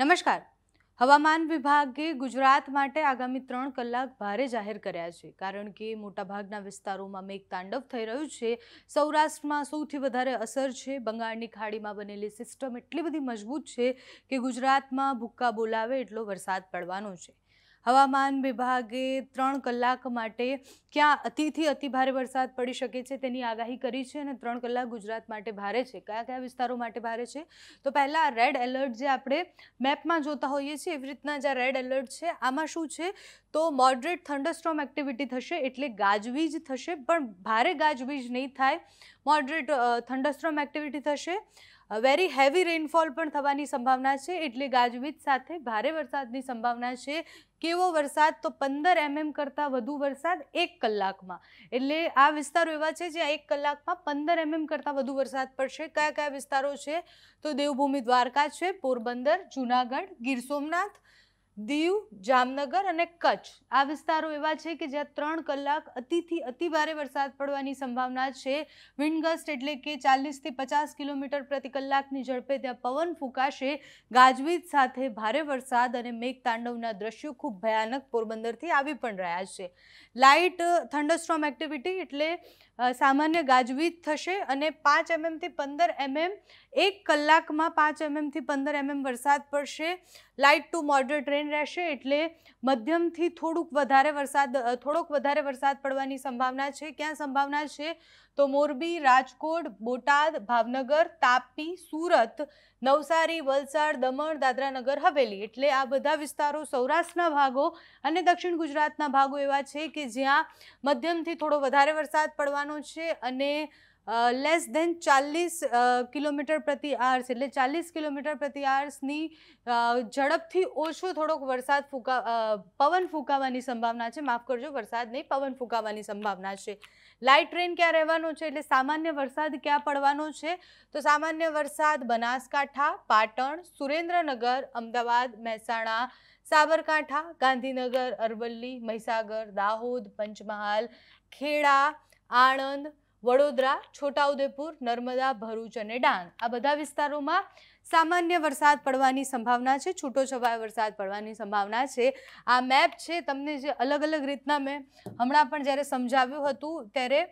નમસ્કાર હવામાન વિભાગે ગુજરાત માટે આગામી ત્રણ કલાક ભારે જાહેર કર્યા છે કારણ કે મોટાભાગના વિસ્તારોમાં મેઘ તાંડવ થઈ રહ્યું છે સૌરાષ્ટ્રમાં સૌથી વધારે અસર છે બંગાળની ખાડીમાં બનેલી સિસ્ટમ એટલી બધી મજબૂત છે કે ગુજરાતમાં ભુક્કા બોલાવે એટલો વરસાદ પડવાનો છે હવામાન વિભાગે ત્રણ કલાક માટે ક્યાં અતિથી અતિ ભારે વરસાદ પડી શકે છે તેની આગાહી કરી છે અને ત્રણ કલાક ગુજરાત માટે ભારે છે કયા કયા વિસ્તારો માટે ભારે છે તો પહેલાં રેડ એલર્ટ જે આપણે મેપમાં જોતા હોઈએ છીએ એવી રીતના જે રેડ એલર્ટ છે આમાં શું છે તો મોડરેટ થંડરસ્ટ્રોમ એક્ટિવિટી થશે એટલે ગાજવીજ થશે પણ ભારે ગાજવીજ નહીં થાય મોડરેટ થંડરસ્ટ્રોમ એક્ટિવિટી થશે વેરી હેવી રેઇનફોલ પણ થવાની સંભાવના છે એટલે ગાજવીજ સાથે ભારે વરસાદની સંભાવના છે કેવો વરસાદ તો પંદર એમએમ કરતાં વધુ વરસાદ એક કલાકમાં એટલે આ વિસ્તારો એવા છે જ્યાં એક કલાકમાં પંદર એમએમ કરતાં વધુ વરસાદ પડશે કયા કયા વિસ્તારો છે તો દેવભૂમિ દ્વારકા છે પોરબંદર જૂનાગઢ ગીર સોમનાથ દીવ જામનગર અને કચ્છ આ વિસ્તારો એવા છે કે જ્યાં ત્રણ કલાક અતિથી અતિ ભારે વરસાદ પડવાની સંભાવના છે વિન્ડગસ્ટ એટલે કે ચાલીસથી પચાસ કિલોમીટર પ્રતિ કલાકની ઝડપે ત્યાં પવન ફૂંકાશે ગાજવીજ સાથે ભારે વરસાદ અને મેઘતાંડવના દ્રશ્યો ખૂબ ભયાનક પોરબંદરથી આવી પણ રહ્યા છે લાઇટ થંડરસ્ટ્રોમ એક્ટિવિટી એટલે સામાન્ય ગાજવીજ થશે અને પાંચ એમએમથી પંદર એમએમ એક કલાકમાં પાંચ એમએમથી પંદર એમએમ વરસાદ પડશે લાઇટ ટુ મોડરેટ રેન રહેશે એટલે મધ્યમથી થોડુંક વધારે વરસાદ થોડોક વધારે વરસાદ પડવાની સંભાવના છે ક્યાં સંભાવના છે તો મોરબી રાજકોટ બોટાદ ભાવનગર તાપી સુરત નવસારી વલસાડ દમણ દાદરાનગર હવેલી એટલે આ બધા વિસ્તારો સૌરાષ્ટ્રના ભાગો અને દક્ષિણ ગુજરાતના ભાગો એવા છે કે જ્યાં મધ્યમથી થોડો વધારે વરસાદ પડવાનો છે અને લેસ દેન ચાલીસ કિલોમીટર પ્રતિ આર્સ એટલે ચાલીસ કિલોમીટર પ્રતિ આવર્સની ઝડપથી ઓછો થોડોક વરસાદ ફૂંકા પવન ફૂંકાવાની સંભાવના છે માફ કરજો વરસાદ નહીં પવન ફૂંકાવાની સંભાવના છે લાઇટ ટ્રેન ક્યાં રહેવાનો છે એટલે સામાન્ય વરસાદ ક્યાં પડવાનો છે તો સામાન્ય વરસાદ બનાસકાંઠા પાટણ સુરેન્દ્રનગર અમદાવાદ મહેસાણા સાબરકાંઠા ગાંધીનગર અરવલ્લી મહીસાગર દાહોદ પંચમહાલ ખેડા આણંદ વડોદરા છોટાઉદેપુર નર્મદા ભરૂચ અને ડાંગ આ બધા વિસ્તારોમાં સામાન્ય વરસાદ પડવાની સંભાવના છે છૂટો છવાયો વરસાદ પડવાની સંભાવના છે આ મેપ છે તમને જે અલગ અલગ રીતના મેં હમણાં પણ જ્યારે સમજાવ્યું હતું ત્યારે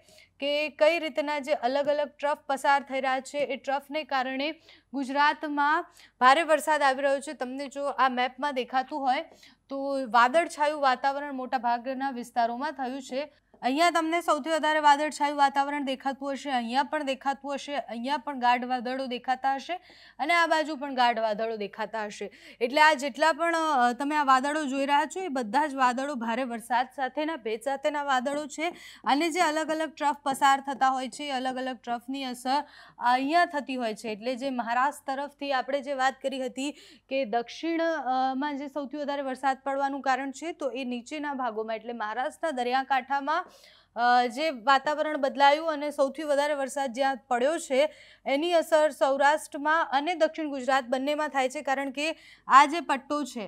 કે કઈ રીતના જે અલગ અલગ ટ્રફ પસાર થઈ રહ્યા છે એ ટ્રફને કારણે ગુજરાતમાં ભારે વરસાદ આવી રહ્યો છે તમને જો આ મેપમાં દેખાતું હોય તો વાદળછાયું વાતાવરણ મોટા ભાગના વિસ્તારોમાં થયું છે અહીંયા તમને સૌથી વધારે વાદળછાયું વાતાવરણ દેખાતું હશે અહીંયા પણ દેખાતું હશે અહીંયા પણ ગાઢ વાદળો દેખાતા હશે અને આ બાજુ પણ ગાઢ વાદળો દેખાતા હશે એટલે આ જેટલા પણ તમે આ વાદળો જોઈ રહ્યા છો એ બધા જ વાદળો ભારે વરસાદ સાથેના ભેજ સાથેના વાદળો છે અને જે અલગ અલગ ટ્રફ પસાર થતા હોય છે અલગ અલગ ટ્રફની અસર અહીંયા થતી હોય છે એટલે જે મહારાષ્ટ્ર તરફથી આપણે જે વાત કરી હતી કે દક્ષિણમાં જે સૌથી વધારે વરસાદ પડવાનું કારણ છે તો એ નીચેના ભાગોમાં એટલે મહારાષ્ટ્રના દરિયાકાંઠામાં જે વાતાવરણ બદલાયું અને સૌથી વધારે વરસાદ જ્યાં પડ્યો છે એની અસર સૌરાષ્ટ્રમાં અને દક્ષિણ ગુજરાત બંનેમાં થાય છે કારણ કે આ જે પટ્ટો છે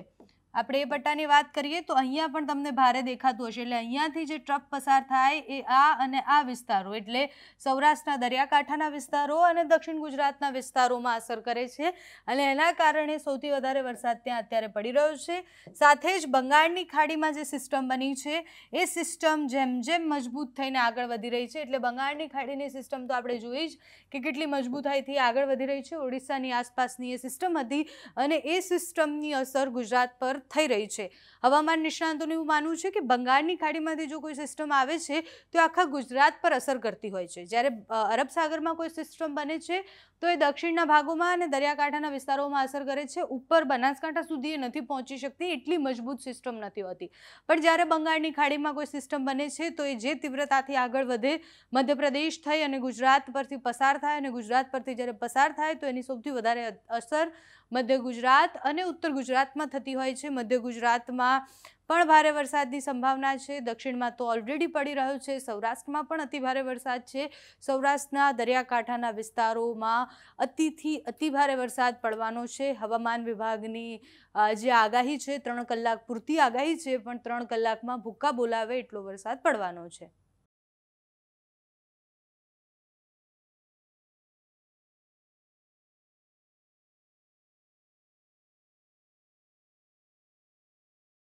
આપણે એ પટ્ટાની વાત કરીએ તો અહીંયા પણ તમને ભારે દેખાતું હશે એટલે અહીંયાથી જે ટ્રક પસાર થાય એ આ અને આ વિસ્તારો એટલે સૌરાષ્ટ્રના દરિયાકાંઠાના વિસ્તારો અને દક્ષિણ ગુજરાતના વિસ્તારોમાં અસર કરે છે અને એના કારણે સૌથી વધારે વરસાદ ત્યાં અત્યારે પડી રહ્યો છે સાથે જ બંગાળની ખાડીમાં જે સિસ્ટમ બની છે એ સિસ્ટમ જેમ જેમ મજબૂત થઈને આગળ વધી રહી છે એટલે બંગાળની ખાડીની સિસ્ટમ તો આપણે જોઈ જ કે કેટલી મજબૂતાઈથી આગળ વધી રહી છે ઓડિશાની આસપાસની એ સિસ્ટમ હતી અને એ સિસ્ટમની અસર ગુજરાત પર થઈ રહી છે હવામાન નિષ્ણાંતોનું એવું માનવું છે કે બંગાળની ખાડીમાંથી જો કોઈ સિસ્ટમ આવે છે તો આખા ગુજરાત પર અસર કરતી હોય છે જ્યારે અરબ સાગરમાં કોઈ સિસ્ટમ બને છે તો એ દક્ષિણના ભાગોમાં અને દરિયાકાંઠાના વિસ્તારોમાં અસર કરે છે ઉપર બનાસકાંઠા સુધી એ નથી પહોંચી શકતી એટલી મજબૂત સિસ્ટમ નથી હોતી પણ જ્યારે બંગાળની ખાડીમાં કોઈ સિસ્ટમ બને છે તો એ જે તીવ્રતાથી આગળ વધે મધ્યપ્રદેશ થઈ અને ગુજરાત પરથી પસાર થાય અને ગુજરાત પરથી જ્યારે પસાર થાય તો એની સૌથી વધારે અસર મધ્ય ગુજરાત અને ઉત્તર ગુજરાતમાં થતી હોય છે મધ્ય ગુજરાતમાં પણ ભારે વરસાદની સંભાવના છે દક્ષિણમાં તો ઓલરેડી પડી રહ્યો છે સૌરાષ્ટ્રમાં પણ અતિભારે વરસાદ છે સૌરાષ્ટ્રના દરિયાકાંઠાના વિસ્તારોમાં અતિથી અતિભારે વરસાદ પડવાનો છે હવામાન વિભાગની જે આગાહી છે ત્રણ કલાક પૂરતી આગાહી છે પણ ત્રણ કલાકમાં ભૂક્કા બોલાવે એટલો વરસાદ પડવાનો છે